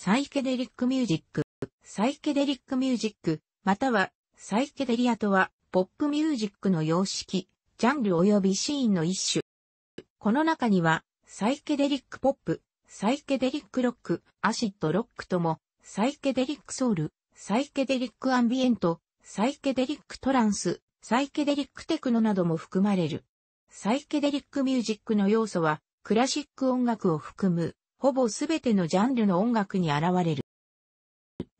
サイケデリックミュージック。サイケデリックミュージック、またはサイケデリアとは、ポップミュージックの様式、ジャンル及びシーンの一種。この中には、サイケデリックポップ、サイケデリックロック、アシッドロックとも、サイケデリックソウル、サイケデリックアンビエント、サイケデリックトランス、サイケデリックテクノなども含まれる。サイケデリックミュージックの要素は、クラシック音楽を含むほぼすべてのジャンルの音楽に現れる。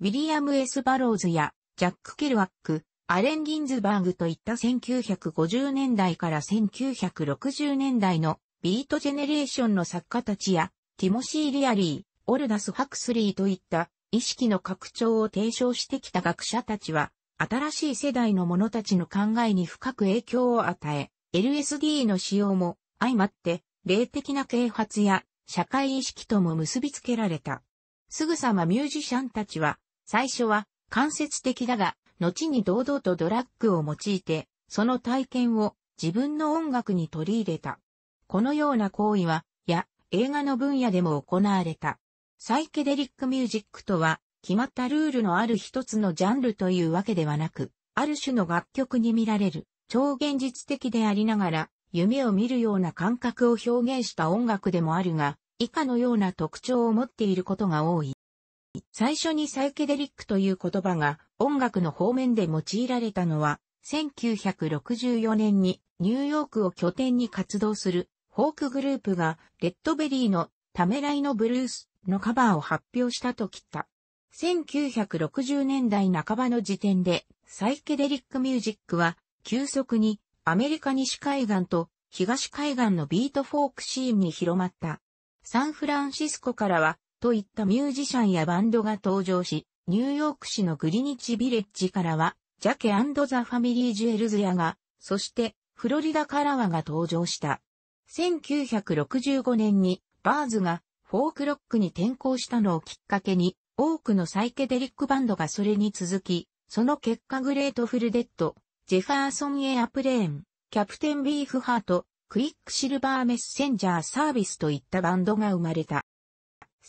ウィリアム・エスバローズやジャック・ケルワック、アレン・ギンズバーグといった1950年代から1960年代のビートジェネレーションの作家たちや、ティモシー・リアリー、オルダス・ハクスリーといった意識の拡張を提唱してきた学者たちは、新しい世代の者たちの考えに深く影響を与え、LSD の使用も相まって、霊的な啓発や社会意識とも結びつけられた。すぐさまミュージシャンたちは、最初は間接的だが、後に堂々とドラッグを用いて、その体験を自分の音楽に取り入れた。このような行為は、や、映画の分野でも行われた。サイケデリックミュージックとは、決まったルールのある一つのジャンルというわけではなく、ある種の楽曲に見られる、超現実的でありながら、夢を見るような感覚を表現した音楽でもあるが、以下のような特徴を持っていることが多い。最初にサイケデリックという言葉が音楽の方面で用いられたのは、1964年にニューヨークを拠点に活動するフォークグループがレッドベリーのためらいのブルースのカバーを発表したと時だ。1960年代半ばの時点でサイケデリックミュージックは急速にアメリカ西海岸と東海岸のビートフォークシーンに広まった。サンフランシスコからは、といったミュージシャンやバンドが登場し、ニューヨーク市のグリニッチビレッジからは、ジャケザ・ファミリー・ジュエルズやが、そしてフロリダからはが登場した。1965年にバーズがフォークロックに転向したのをきっかけに、多くのサイケデリックバンドがそれに続き、その結果グレートフルデッド、ジェファーソン・エアプレーン、キャプテンビーフハート、クイックシルバーメッセンジャーサービスといったバンドが生まれた。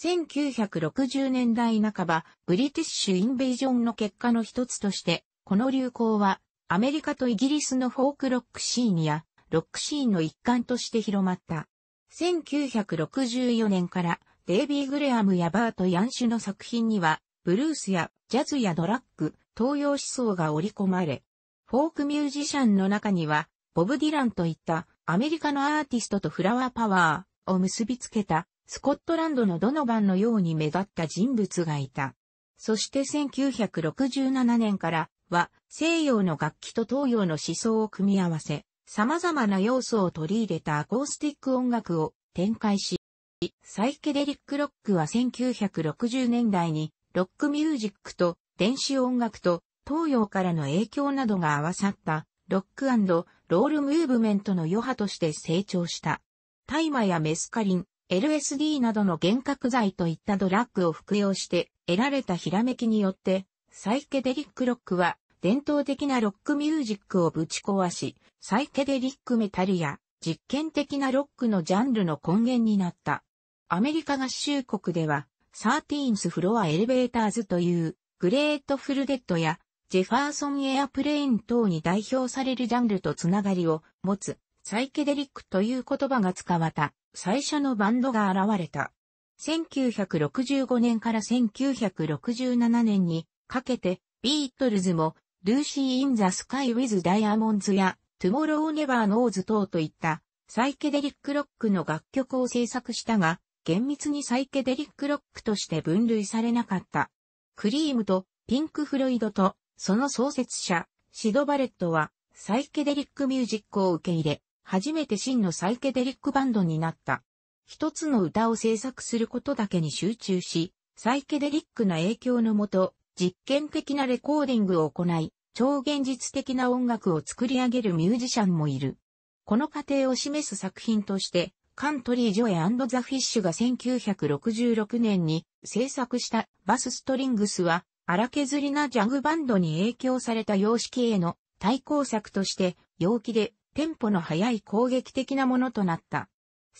1960年代半ば、ブリティッシュインベージョンの結果の一つとして、この流行は、アメリカとイギリスのフォークロックシーンや、ロックシーンの一環として広まった。1964年から、デイビー・グレアムやバート・ヤンシュの作品には、ブルースやジャズやドラッグ、東洋思想が織り込まれ、フォークミュージシャンの中には、ボブ・ディランといったアメリカのアーティストとフラワーパワーを結びつけたスコットランドのドノバンのように目立った人物がいた。そして1967年からは西洋の楽器と東洋の思想を組み合わせ、様々な要素を取り入れたアコースティック音楽を展開し、サイケデリックロックは1960年代にロックミュージックと電子音楽と東洋からの影響などが合わさったロックロールムーブメントの余波として成長した。大麻やメスカリン、LSD などの幻覚剤といったドラッグを服用して得られたひらめきによって、サイケデリックロックは伝統的なロックミュージックをぶち壊し、サイケデリックメタルや実験的なロックのジャンルの根源になった。アメリカ合衆国では、サーティーンスフロアエレベーターズという、グレートフルデッドやジェファーソンエアプレーン等に代表されるジャンルとつながりを持つ、サイケデリックという言葉が使わた、最初のバンドが現れた。1965年から1967年にかけて、ビートルズも、ルーシー・イン・ザ・スカイ・ウィズ・ダイアモンズや、トゥモロー・ネバー・ノーズ等といった、サイケデリックロックの楽曲を制作したが、厳密にサイケデリックロックとして分類されなかった。クリームとピンク・フロイドとその創設者、シド・バレットは、サイケデリックミュージックを受け入れ、初めて真のサイケデリックバンドになった。一つの歌を制作することだけに集中し、サイケデリックな影響のもと、実験的なレコーディングを行い、超現実的な音楽を作り上げるミュージシャンもいる。この過程を示す作品として、カントリー・ジョエザ・フィッシュが1966年に制作したバス・ストリングスは荒削りなジャグバンドに影響された様式への対抗策として陽気でテンポの速い攻撃的なものとなった。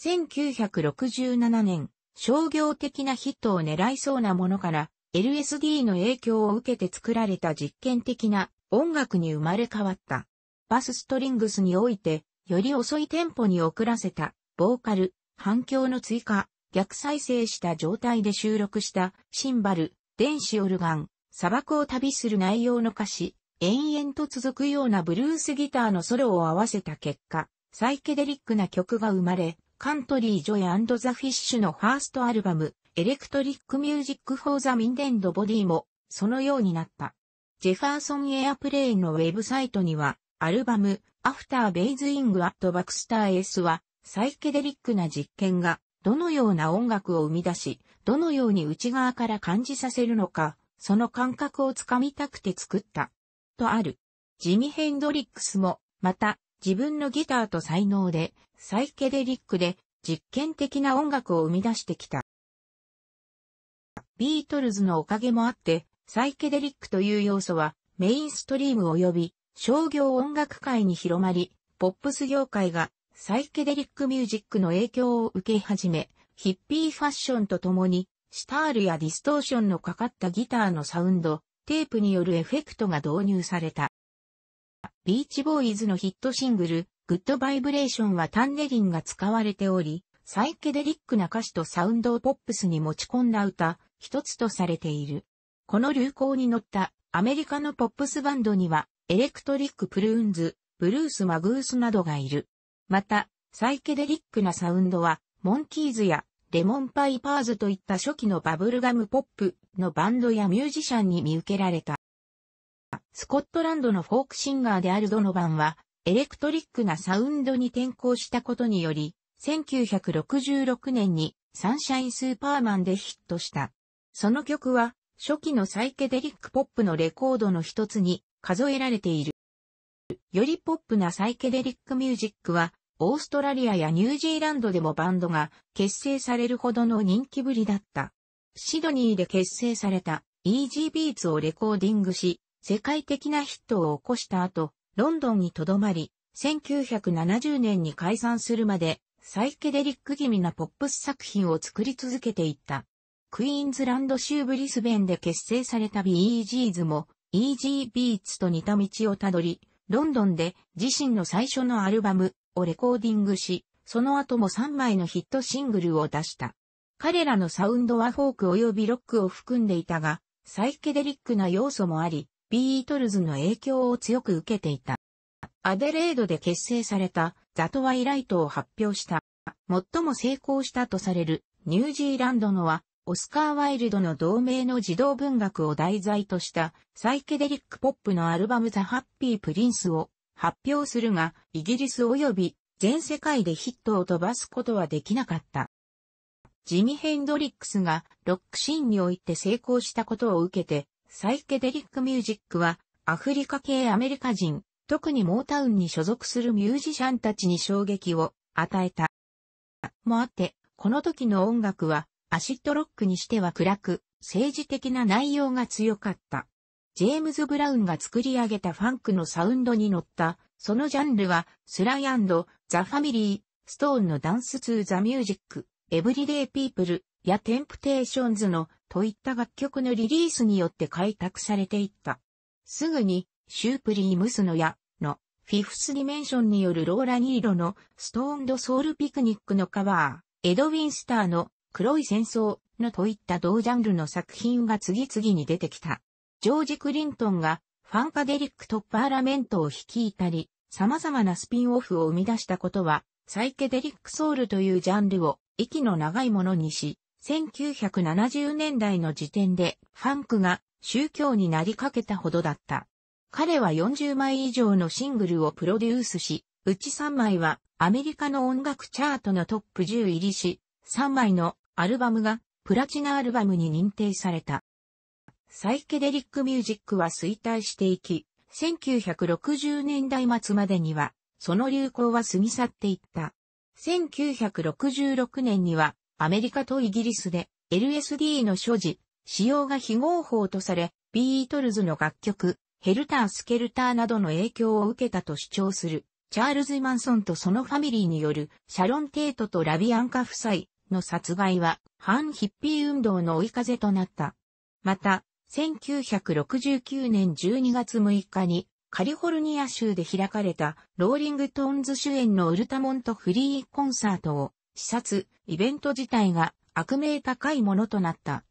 1967年、商業的なヒットを狙いそうなものから LSD の影響を受けて作られた実験的な音楽に生まれ変わった。バスストリングスにおいて、より遅いテンポに遅らせた、ボーカル、反響の追加、逆再生した状態で収録した、シンバル、電子オルガン、砂漠を旅する内容の歌詞、延々と続くようなブルースギターのソロを合わせた結果、サイケデリックな曲が生まれ、カントリー・ジョイザ・フィッシュのファーストアルバム、エレクトリック・ミュージック・フォー・ザ・ミンデンド・ボディも、そのようになった。ジェファーソン・エアプレインのウェブサイトには、アルバム、アフター・ベイズ・イング・アット・バクスター・エースは、サイケデリックな実験が、どのような音楽を生み出し、どのように内側から感じさせるのか、その感覚をつかみたくて作った。とある。ジミ・ヘンドリックスも、また、自分のギターと才能で、サイケデリックで、実験的な音楽を生み出してきた。ビートルズのおかげもあって、サイケデリックという要素は、メインストリーム及び、商業音楽界に広まり、ポップス業界がサイケデリックミュージックの影響を受け始め、ヒッピーファッションとともにシタールやディストーションのかかったギターのサウンド、テープによるエフェクトが導入された。ビーチボーイズのヒットシングル、グッドバイブレーションはタンネリンが使われており、サイケデリックな歌詞とサウンドをポップスに持ち込んだ歌、一つとされている。この流行に乗ったアメリカのポップスバンドには、エレクトリック・プルーンズ、ブルース・マグースなどがいる。また、サイケデリックなサウンドは、モンキーズやレモンパイパーズといった初期のバブルガムポップのバンドやミュージシャンに見受けられた。スコットランドのフォークシンガーであるドノバンは、エレクトリックなサウンドに転向したことにより、1966年にサンシャインスーパーマンでヒットした。その曲は、初期のサイケデリックポップのレコードの一つに数えられている。よりポップなサイケデリックミュージックは、オーストラリアやニュージーランドでもバンドが結成されるほどの人気ぶりだった。シドニーで結成された e g Beats をレコーディングし、世界的なヒットを起こした後、ロンドンに留まり、1970年に解散するまで、サイケデリック気味なポップス作品を作り続けていった。クイーンズランド州ブリスベンで結成された BEGs も EG ビーツと似た道をたどり、ロンドンで自身の最初のアルバムをレコーディングし、その後も3枚のヒットシングルを出した。彼らのサウンドはフォーク及びロックを含んでいたが、サイケデリックな要素もあり、ビートルズの影響を強く受けていた。アデレードで結成されたザトワイライトを発表した。最も成功したとされるニュージーランドのは、オスカー・ワイルドの同名の児童文学を題材としたサイケデリックポップのアルバムザ・ハッピー・プリンスを発表するが、イギリス及び全世界でヒットを飛ばすことはできなかった。ジミ・ヘンドリックスがロックシーンにおいて成功したことを受けて、サイケデリックミュージックはアフリカ系アメリカ人、特にモータウンに所属するミュージシャンたちに衝撃を与えた。もあって、この時の音楽はアシッドロックにしては暗く、政治的な内容が強かった。ジェームズ・ブラウンが作り上げたファンクのサウンドに乗った、そのジャンルは、スライザ・ファミリー、ストーンのダンス・ツー・ザ・ミュージック、エブリデイ・ピープルやテンプテーションズのといった楽曲のリリースによって開拓されていった。すぐに、シュープリームスのや、の、フィフスディメンションによるローラ・ニーロの、ストーンド・ソウル・ピクニックのカバー、エド・ウィンスターの、黒い戦争のといった同ジャンルの作品が次々に出てきた。ジョージ・クリントンがファンカデリックトッパーラメントを率いたり、様々なスピンオフを生み出したことは、サイケデリックソウルというジャンルを息の長いものにし、1970年代の時点でファンクが宗教になりかけたほどだった。彼は40枚以上のシングルをプロデュースし、うち3枚はアメリカの音楽チャートのトップ10入りし、3枚のアルバムがプラチナアルバムに認定された。サイケデリックミュージックは衰退していき、1960年代末までには、その流行は過ぎ去っていった。1966年には、アメリカとイギリスで LSD の所持、使用が非合法とされ、ビートルズの楽曲、ヘルター・スケルターなどの影響を受けたと主張する、チャールズ・マンソンとそのファミリーによる、シャロン・テイトとラビアンカ夫妻の殺害は、反ヒッピー運動の追い風となった。また、1969年12月6日にカリフォルニア州で開かれたローリングトーンズ主演のウルタモントフリーコンサートを視察、イベント自体が悪名高いものとなった。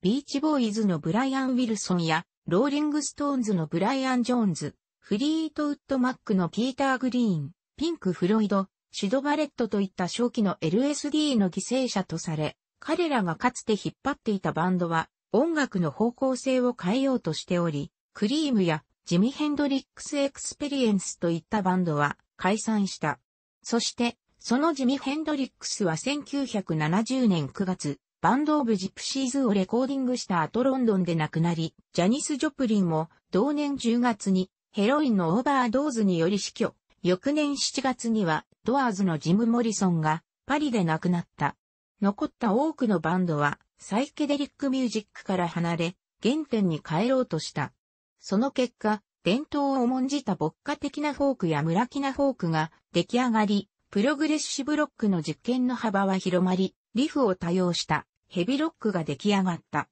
ビーチボーイズのブライアン・ウィルソンやローリングストーンズのブライアン・ジョーンズ、フリートウッド・マックのピーター・グリーン、ピンク・フロイド、シド・バレットといった初期の LSD の犠牲者とされ、彼らがかつて引っ張っていたバンドは音楽の方向性を変えようとしており、クリームやジミ・ヘンドリックス・エクスペリエンスといったバンドは解散した。そして、そのジミ・ヘンドリックスは1970年9月、バンド・オブ・ジプシーズをレコーディングした後ロンドンで亡くなり、ジャニス・ジョプリンも同年10月にヘロインのオーバードーズにより死去。翌年7月にはドアーズのジム・モリソンがパリで亡くなった。残った多くのバンドはサイケデリックミュージックから離れ、原点に帰ろうとした。その結果、伝統を重んじた牧歌的なフォークや村木なフォークが出来上がり、プログレッシブロックの実験の幅は広まり、リフを多用したヘビロックが出来上がった。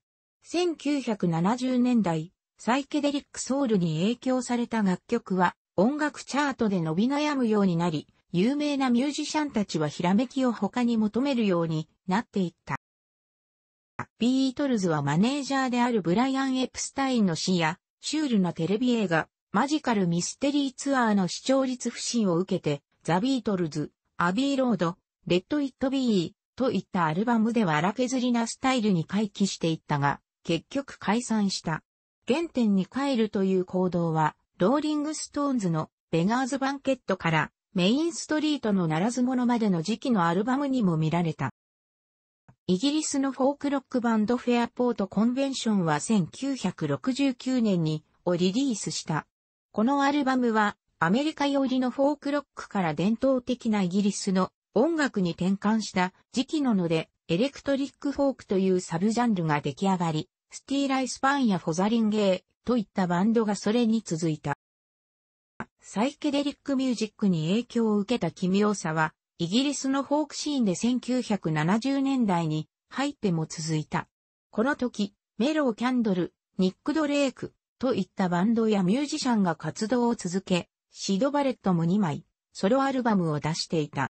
1970年代、サイケデリックソウルに影響された楽曲は音楽チャートで伸び悩むようになり、有名なミュージシャンたちはひらめきを他に求めるようになっていった。ビートルズはマネージャーであるブライアン・エプスタインの死や、シュールなテレビ映画、マジカル・ミステリーツアーの視聴率不振を受けて、ザ・ビートルズ、アビー・ロード、レッド・イット・ビー、といったアルバムでは荒削りなスタイルに回帰していったが、結局解散した。原点に帰るという行動は、ローリング・ストーンズのベガーズ・バンケットからメインストリートのならず者までの時期のアルバムにも見られた。イギリスのフォークロックバンドフェアポートコンベンションは1969年にをリリースした。このアルバムはアメリカ寄りのフォークロックから伝統的なイギリスの音楽に転換した時期なのでエレクトリックフォークというサブジャンルが出来上がり、スティーライスパンやフォザリンゲーといったバンドがそれに続いた。サイケデリックミュージックに影響を受けた奇妙さはイギリスのフォークシーンで1970年代に入っても続いた。この時、メロー・キャンドル、ニック・ドレイクといったバンドやミュージシャンが活動を続け、シド・バレットも2枚、ソロアルバムを出していた。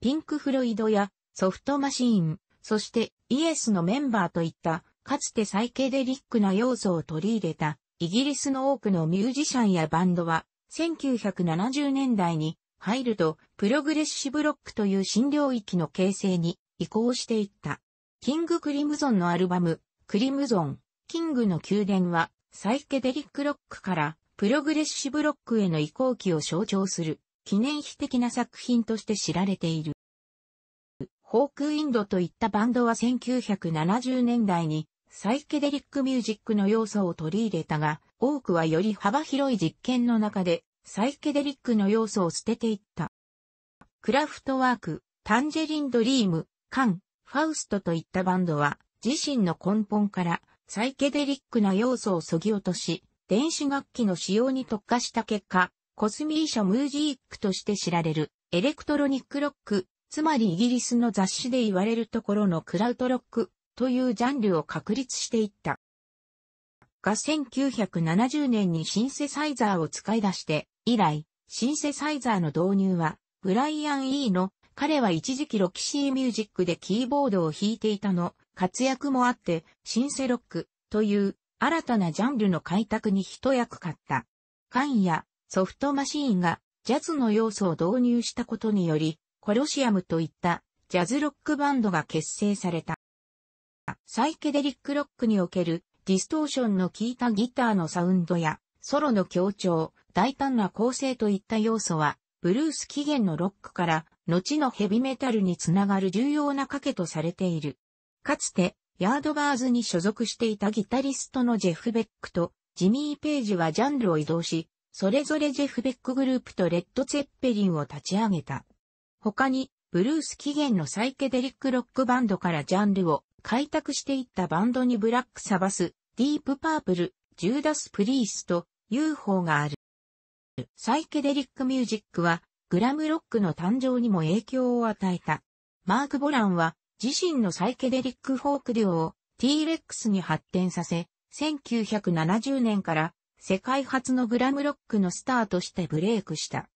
ピンク・フロイドやソフト・マシーン、そしてイエスのメンバーといった、かつてサイケデリックな要素を取り入れた、イギリスの多くのミュージシャンやバンドは、1970年代に入ると、プログレッシブロックという新領域の形成に移行していった。キング・クリムゾンのアルバム、クリムゾン、キングの宮殿は、サイケデリックロックから、プログレッシブロックへの移行期を象徴する、記念碑的な作品として知られている。ホークインドといったバンドは1970年代にサイケデリックミュージックの要素を取り入れたが、多くはより幅広い実験の中でサイケデリックの要素を捨てていった。クラフトワーク、タンジェリンドリーム、カン、ファウストといったバンドは、自身の根本からサイケデリックな要素を削ぎ落とし、電子楽器の使用に特化した結果、コスミーシャムージークとして知られる、エレクトロニックロック、つまりイギリスの雑誌で言われるところのクラウトロックというジャンルを確立していった。が1970年にシンセサイザーを使い出して、以来、シンセサイザーの導入は、ブライアン・イーの、彼は一時期ロキシーミュージックでキーボードを弾いていたの、活躍もあって、シンセロック、という、新たなジャンルの開拓に一役買った。缶や、ソフトマシーンが、ジャズの要素を導入したことにより、コロシアムといった、ジャズロックバンドが結成された。サイケデリックロックにおける、ディストーションの効いたギターのサウンドや、ソロの強調、大胆な構成といった要素は、ブルース起源のロックから、後のヘビメタルにつながる重要な賭けとされている。かつて、ヤードバーズに所属していたギタリストのジェフ・ベックとジミー・ページはジャンルを移動し、それぞれジェフ・ベックグループとレッド・ツェッペリンを立ち上げた。他に、ブルース起源のサイケデリックロックバンドからジャンルを開拓していったバンドにブラック・サバス、ディープ・パープル、ジューダス・プリースと UFO がある。サイケデリックミュージックは、グラムロックの誕生にも影響を与えた。マーク・ボランは、自身のサイケデリックフォークデュオを T-Rex に発展させ、1970年から世界初のグラムロックのスターとしてブレイクした。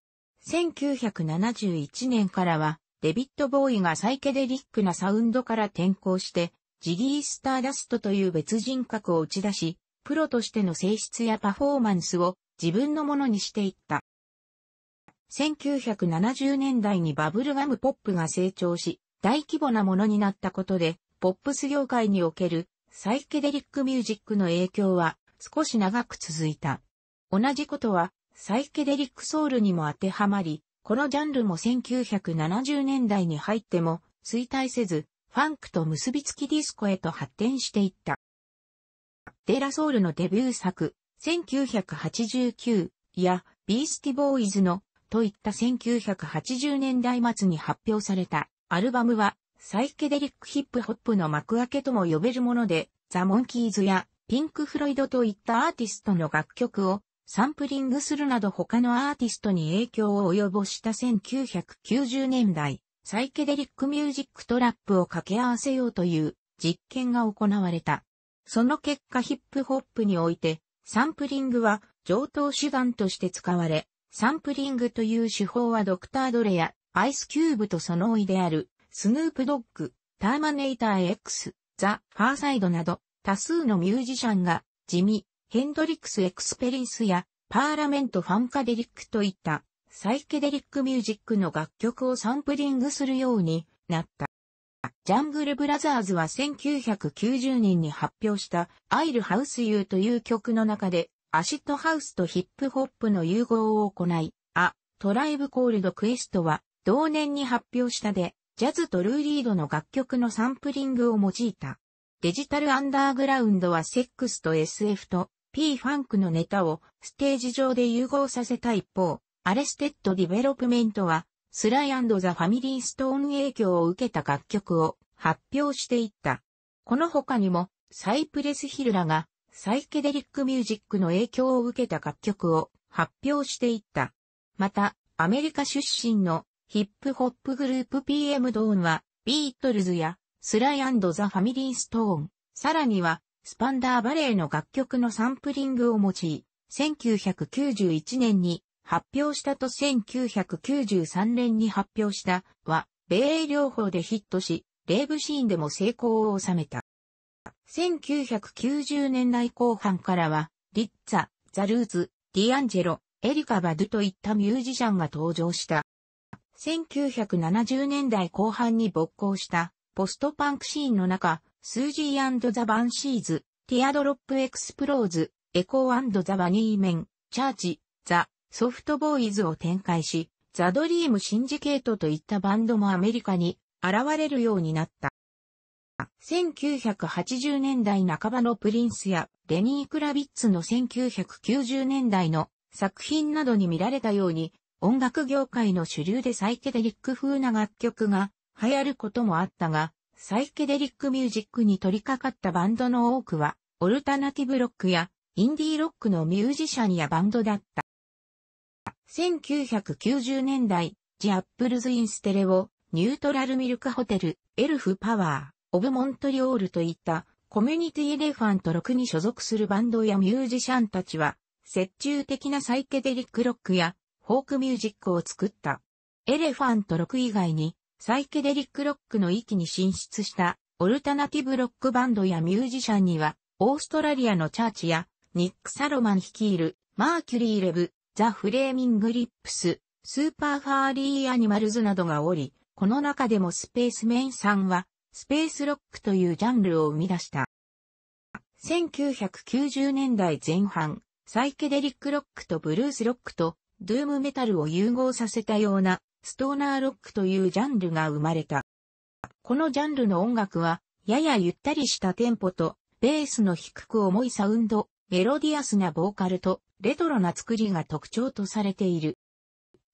1971年からは、デビッド・ボーイがサイケデリックなサウンドから転向して、ジギー・スターダストという別人格を打ち出し、プロとしての性質やパフォーマンスを自分のものにしていった。1970年代にバブルガムポップが成長し、大規模なものになったことで、ポップス業界におけるサイケデリックミュージックの影響は少し長く続いた。同じことはサイケデリックソウルにも当てはまり、このジャンルも1970年代に入っても衰退せず、ファンクと結びつきディスコへと発展していった。デラソウルのデビュー作、1989やビースティボーイズのといった1980年代末に発表されたアルバムはサイケデリックヒップホップの幕開けとも呼べるものでザ・モンキーズやピンク・フロイドといったアーティストの楽曲をサンプリングするなど他のアーティストに影響を及ぼした1990年代、サイケデリックミュージックトラップを掛け合わせようという実験が行われた。その結果ヒップホップにおいてサンプリングは上等手段として使われ、サンプリングという手法はドクター・ドレやアイスキューブとその老いであるスヌープ・ドッグ、ターマネイター X、ザ・ファーサイドなど多数のミュージシャンが地味、ヘンドリックス・エクスペリンスやパーラメント・ファンカデリックといったサイケデリックミュージックの楽曲をサンプリングするようになった。ジャングルブラザーズは1990年に発表したアイルハウスユーという曲の中でアシッドハウスとヒップホップの融合を行い、あ、トライブコールドクエストは同年に発表したで、ジャズとルーリードの楽曲のサンプリングを用いた。デジタルアンダーグラウンドはセックスと SF と P ファンクのネタをステージ上で融合させた一方、アレステッドディベロップメントはスライザ・ファミリー・ストーン影響を受けた楽曲を発表していった。この他にも、サイプレスヒルらがサイケデリックミュージックの影響を受けた楽曲を発表していった。また、アメリカ出身のヒップホップグループ PM ドーンは、ビートルズやスライザ・ファミリー・ストーン、さらには、スパンダーバレーの楽曲のサンプリングを用い、1991年に発表したと1993年に発表したは、米英両方でヒットし、レーブシーンでも成功を収めた。1990年代後半からは、リッツァ、ザルーズ、ディアンジェロ、エリカ・バドゥといったミュージシャンが登場した。1970年代後半に勃興したポストパンクシーンの中、スージーザ・バンシーズ、ティアドロップ・エクスプローズ、エコーザ・バニーメン、チャーチ、ザ・ソフトボーイズを展開し、ザ・ドリーム・シンジケートといったバンドもアメリカに現れるようになった。1980年代半ばのプリンスやレニー・クラビッツの1990年代の作品などに見られたように、音楽業界の主流でサイケデリック風な楽曲が流行ることもあったが、サイケデリックミュージックに取り掛かったバンドの多くは、オルタナティブロックやインディーロックのミュージシャンやバンドだった。1990年代、ジアップルズインステレオ、ニュートラルミルクホテル、エルフパワー、オブモントリオールといったコミュニティエレファント6に所属するバンドやミュージシャンたちは、接中的なサイケデリックロックやフォークミュージックを作った。エレファント6以外に、サイケデリックロックの域に進出したオルタナティブロックバンドやミュージシャンには、オーストラリアのチャーチや、ニック・サロマン率いるマーキュリー・レブ、ザ・フレーミング・リップス、スーパーファーリー・アニマルズなどがおり、この中でもスペースメインさんは、スペースロックというジャンルを生み出した。1990年代前半、サイケデリックロックとブルースロックと、ドゥームメタルを融合させたような、ストーナーロックというジャンルが生まれた。このジャンルの音楽は、ややゆったりしたテンポと、ベースの低く重いサウンド、メロディアスなボーカルと、レトロな作りが特徴とされている。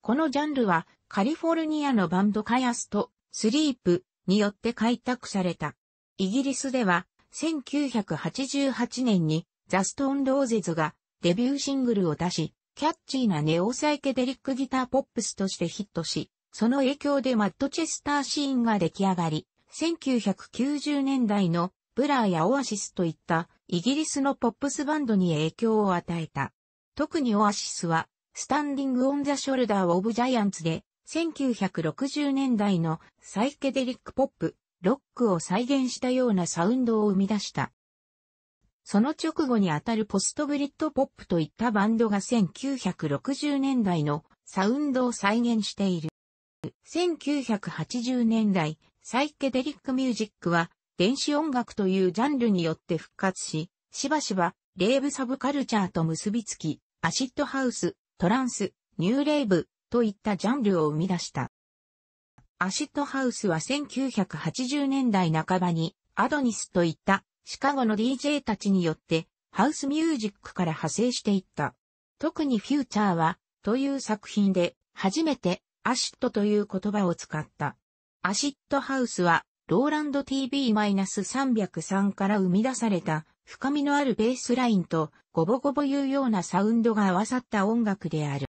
このジャンルはカリフォルニアのバンドカヤスとスリープによって開拓された。イギリスでは1988年にザストーンローゼズがデビューシングルを出し、キャッチーなネオサイケデリックギターポップスとしてヒットし、その影響でマッドチェスターシーンが出来上がり、1990年代のブラーやオアシスといったイギリスのポップスバンドに影響を与えた。特にオアシスは、スタンディング・オン・ザ・ショルダー・オブ・ジャイアンツで、1960年代のサイケデリック・ポップ、ロックを再現したようなサウンドを生み出した。その直後にあたるポストブリッド・ポップといったバンドが1960年代のサウンドを再現している。1980年代、サイケデリック・ミュージックは、電子音楽というジャンルによって復活し、しばしば、レーブサブカルチャーと結びつき、アシッドハウス、トランス、ニューレイブといったジャンルを生み出した。アシッドハウスは1980年代半ばにアドニスといったシカゴの DJ たちによってハウスミュージックから派生していった。特にフューチャーはという作品で初めてアシッドという言葉を使った。アシッドハウスはローランド TV-303 から生み出された深みのあるベースラインとゴボゴボいうようなサウンドが合わさった音楽である。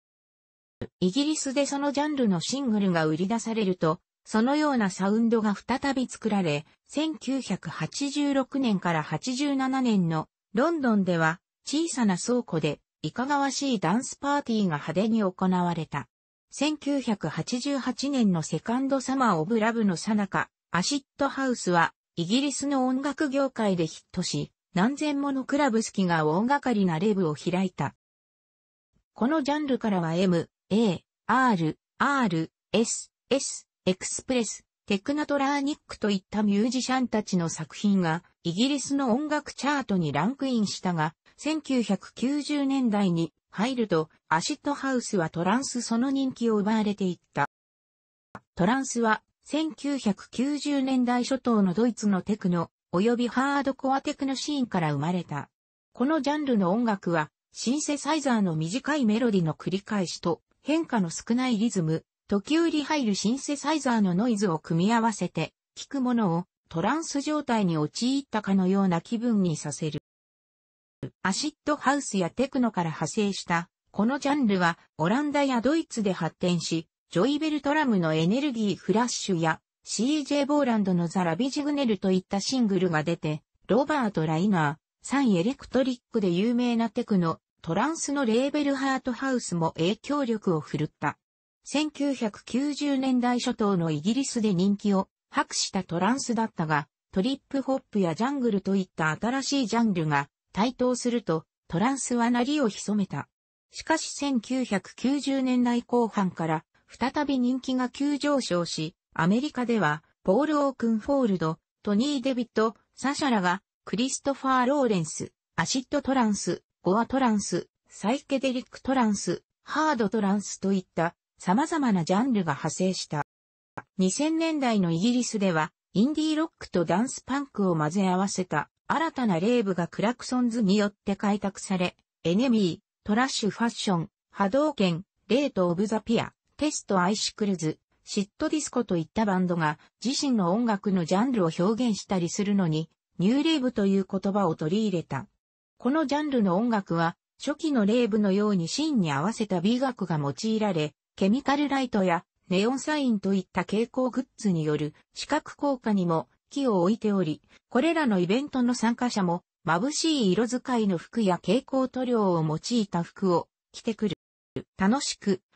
イギリスでそのジャンルのシングルが売り出されると、そのようなサウンドが再び作られ、1986年から87年のロンドンでは小さな倉庫でいかがわしいダンスパーティーが派手に行われた。1988年のセカンドサマーオブラブのさなか、アシッドハウスは、イギリスの音楽業界でヒットし、何千ものクラブ好きが大掛かりなレブを開いた。このジャンルからは M、A、R、R、S、S、エクスプレス、テクナトラーニックといったミュージシャンたちの作品がイギリスの音楽チャートにランクインしたが、1990年代に入るとアシッドハウスはトランスその人気を奪われていった。トランスは1990年代初頭のドイツのテクノ、及びハードコアテクノシーンから生まれた。このジャンルの音楽は、シンセサイザーの短いメロディの繰り返しと、変化の少ないリズム、時折入るシンセサイザーのノイズを組み合わせて、聴くものをトランス状態に陥ったかのような気分にさせる。アシッドハウスやテクノから派生した、このジャンルはオランダやドイツで発展し、ジョイ・ベルトラムのエネルギーフラッシュや CJ ボーランドのザ・ラビジグネルといったシングルが出て、ロバート・ライナー、サン・エレクトリックで有名なテクノ、トランスのレーベルハートハウスも影響力を振るった。1990年代初頭のイギリスで人気を博したトランスだったが、トリップホップやジャングルといった新しいジャンルが台頭すると、トランスはなりを潜めた。しかし1990年代後半から再び人気が急上昇し、アメリカでは、ポール・オークンフォールド、トニー・デビット、サシャラが、クリストファー・ローレンス、アシッド・トランス、ゴア・トランス、サイケデリック・トランス、ハード・トランスといった様々なジャンルが派生した。2000年代のイギリスでは、インディーロックとダンスパンクを混ぜ合わせた新たなレーブがクラクソンズによって開拓され、エネミー、トラッシュファッション、波動拳、レート・オブ・ザ・ピア、テスト・アイシクルズ、シットディスコといったバンドが自身の音楽のジャンルを表現したりするのに、ニューレイブという言葉を取り入れた。このジャンルの音楽は、初期のレイブのようにシーンに合わせた美学が用いられ、ケミカルライトやネオンサインといった蛍光グッズによる視覚効果にも木を置いており、これらのイベントの参加者も眩しい色使いの服や蛍光塗料を用いた服を着てくる。楽しく